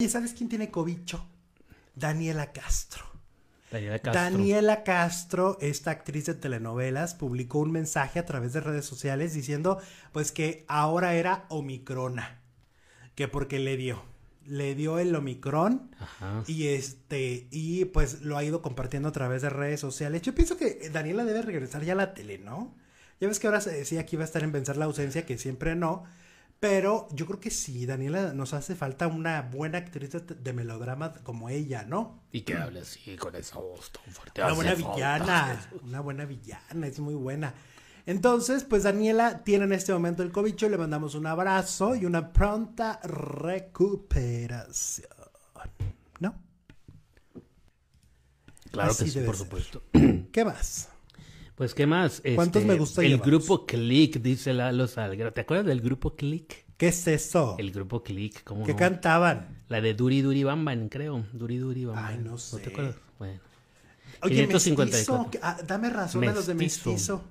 ¿Y ¿sabes quién tiene cobicho? Daniela Castro. Daniela Castro. Daniela Castro, esta actriz de telenovelas, publicó un mensaje a través de redes sociales diciendo pues que ahora era Omicrona, que porque le dio, le dio el Omicron y este y pues lo ha ido compartiendo a través de redes sociales. Yo pienso que Daniela debe regresar ya a la tele, ¿no? Ya ves que ahora se decía que iba a estar en vencer la ausencia, que siempre no. Pero yo creo que sí, Daniela, nos hace falta una buena actriz de, melodrama como ella, ¿no? Y que hable así, con esa voz tan fuerte. Una buena villana, una buena villana, es muy buena. Entonces, pues Daniela tiene en este momento el cobicho, le mandamos un abrazo y una pronta recuperación. ¿No? Claro que sí, por supuesto. ¿Qué más? Pues, ¿qué más? ¿Cuántos este, me gusta El grupo Click, dice los Salguero. ¿Te acuerdas del grupo Click? ¿Qué es eso? El grupo Click, ¿cómo ¿Qué cantaban? La de Duri Duri Bamban, creo. Duri Duri Bamban. Ay, no sé. ¿No te acuerdas? Bueno. Oye, ah, dame razón a los de mestizo.